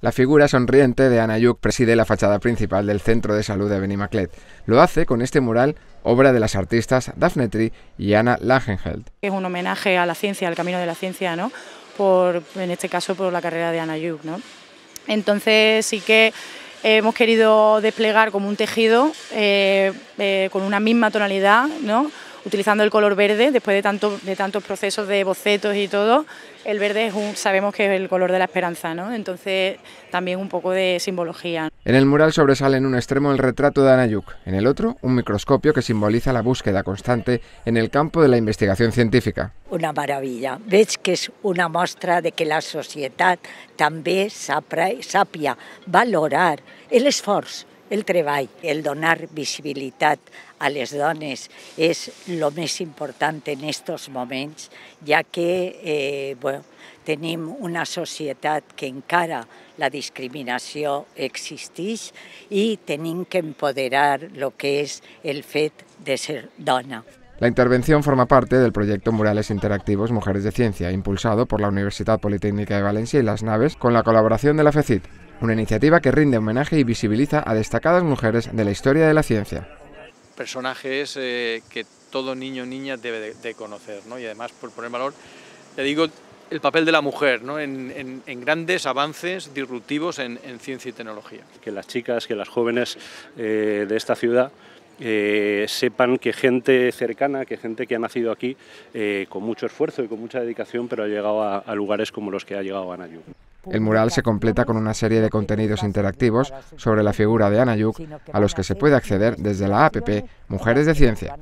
La figura sonriente de Ana Yuk preside la fachada principal del Centro de Salud de Benimaclet. Lo hace con este mural, obra de las artistas Daphne Tri y Ana Langenheld. Es un homenaje a la ciencia, al camino de la ciencia, ¿no? Por, en este caso por la carrera de Ana ¿no? Entonces sí que hemos querido desplegar como un tejido eh, eh, con una misma tonalidad, ¿no? utilizando el color verde, después de, tanto, de tantos procesos de bocetos y todo, el verde es un, sabemos que es el color de la esperanza, ¿no? Entonces también un poco de simbología. En el mural sobresale en un extremo el retrato de Anayuk, en el otro un microscopio que simboliza la búsqueda constante en el campo de la investigación científica. Una maravilla, ves que es una muestra de que la sociedad también sapia valorar el esfuerzo el trabajo, el donar visibilidad a les dones es lo más importante en estos momentos, ya que eh, tenemos una sociedad que encara la discriminación existeix y tenemos que empoderar lo que es el fet de ser dona. La intervención forma parte del proyecto Murales Interactivos Mujeres de Ciencia, impulsado por la Universidad Politécnica de Valencia y las Naves con la colaboración de la FECIT una iniciativa que rinde homenaje y visibiliza a destacadas mujeres de la historia de la ciencia. Personajes eh, que todo niño o niña debe de, conocer, ¿no? y además por poner valor, le digo, el papel de la mujer ¿no? en, grandes avances disruptivos en, ciencia y tecnología. Que las chicas, que las jóvenes eh, de esta ciudad eh, sepan que gente cercana, que gente que ha nacido aquí con mucho esfuerzo y con mucha dedicación, pero ha llegado a, lugares como los que ha llegado a Anayu. El mural se completa con una serie de contenidos interactivos sobre la figura de Ana Yuk, a los que se puede acceder desde la APP Mujeres de Ciencia.